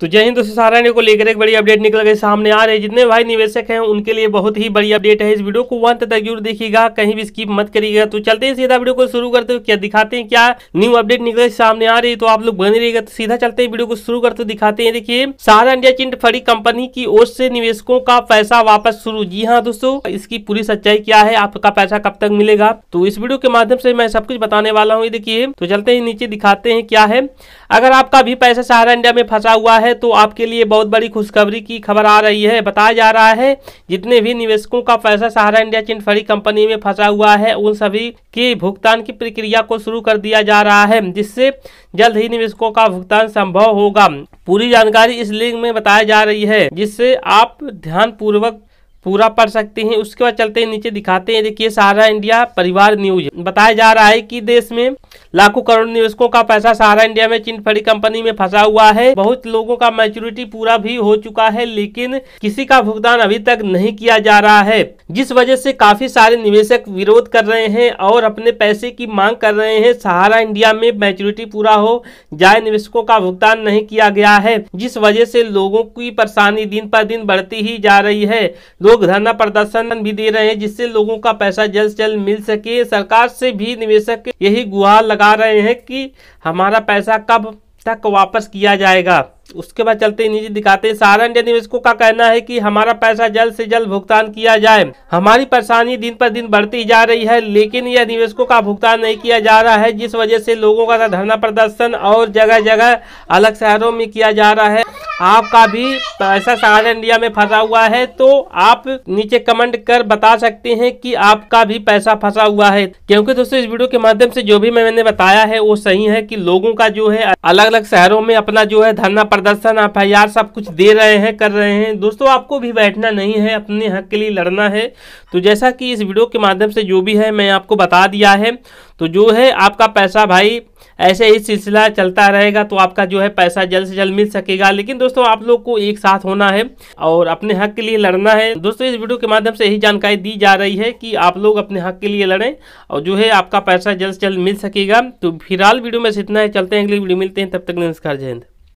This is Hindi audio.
तो जय हिंद दोस्तों सारा को लेकर एक बड़ी अपडेट निकल गई सामने आ रही है जितने भाई निवेशक हैं उनके लिए बहुत ही बड़ी अपडेट है इस वीडियो को अंत तक तो जरूर देखिएगा कहीं भी स्किप मत करिएगा तो चलते हैं सीधा वीडियो को शुरू करते हुए क्या दिखाते हैं क्या न्यू अपडेट निकल सामने आ रही है तो आप लोग बने रहिएगा तो सीधा चलते हैं वीडियो को शुरू करते दिखाते हैं देखिए सारा इंडिया चिंट फड़ी कंपनी की ओर से निवेशकों का पैसा वापस शुरू जी हाँ दोस्तों इसकी पूरी सच्चाई क्या है आपका पैसा कब तक मिलेगा तो इस वीडियो के माध्यम से मैं सब कुछ बताने वाला हूँ देखिए तो चलते हैं नीचे दिखाते हैं क्या है अगर आपका भी पैसा सहारा इंडिया में फंसा हुआ है तो आपके लिए बहुत बड़ी खुशखबरी की खबर आ रही है बताया जा रहा है जितने भी निवेशकों का पैसा सहारा इंडिया चिट कंपनी में फंसा हुआ है उन सभी के भुगतान की प्रक्रिया को शुरू कर दिया जा रहा है जिससे जल्द ही निवेशकों का भुगतान संभव होगा पूरी जानकारी इस लिंक में बताया जा रही है जिससे आप ध्यान पूर्वक पूरा पढ़ सकते हैं उसके बाद चलते हैं नीचे दिखाते हैं देखिए सहारा इंडिया परिवार न्यूज बताया जा रहा है कि देश में लाखों करोड़ निवेशकों का पैसा सहारा इंडिया में चीन फड़ी कंपनी में फंसा हुआ है बहुत लोगों का मैच्योरिटी पूरा भी हो चुका है लेकिन किसी का भुगतान अभी तक नहीं किया जा रहा है जिस वजह से काफी सारे निवेशक विरोध कर रहे हैं और अपने पैसे की मांग कर रहे हैं सहारा इंडिया में मैच्योरिटी पूरा हो जाए निवेशकों का भुगतान नहीं किया गया है जिस वजह से लोगों की परेशानी दिन पर दिन बढ़ती ही जा रही है लोग धरना प्रदर्शन भी दे रहे हैं जिससे लोगों का पैसा जल्द से जल्द मिल सके सरकार से भी निवेशक यही गुहार लगा रहे हैं कि हमारा पैसा कब तक वापस किया जाएगा उसके बाद चलते निजी दिखाते हैं सारा इंडिया निवेशकों का कहना है कि हमारा पैसा जल्द से जल्द भुगतान किया जाए हमारी परेशानी दिन पर दिन बढ़ती जा रही है लेकिन यह निवेशकों का भुगतान नहीं किया जा रहा है जिस वजह से लोगों का धरना प्रदर्शन और जगह जगह अलग शहरों में किया जा रहा है आपका भी पैसा सारा इंडिया में फंसा हुआ है तो आप नीचे कमेंट कर बता सकते हैं कि आपका भी पैसा फंसा हुआ है क्योंकि दोस्तों इस वीडियो के माध्यम से जो भी मैंने बताया है वो सही है कि लोगों का जो है अलग अलग शहरों में अपना जो है धरना मार्गदर्शन एफ सब कुछ दे रहे हैं कर रहे हैं दोस्तों आपको भी बैठना नहीं है अपने हक के लिए लड़ना है तो जैसा कि इस वीडियो के माध्यम से जो भी है मैं आपको बता दिया है तो जो है आपका पैसा भाई ऐसे ही सिलसिला चलता रहेगा तो आपका जो है पैसा जल्द से जल्द मिल सकेगा लेकिन दोस्तों आप लोग को एक साथ होना है और अपने हक के लिए लड़ना है दोस्तों इस वीडियो के माध्यम से यही जानकारी दी जा रही है कि आप लोग अपने हक के लिए लड़ें और जो है आपका पैसा जल्द से जल्द मिल सकेगा तो फिलहाल वीडियो में इतना है चलते हैं अगली वीडियो मिलते हैं तब तक नमस्कार जय हिंद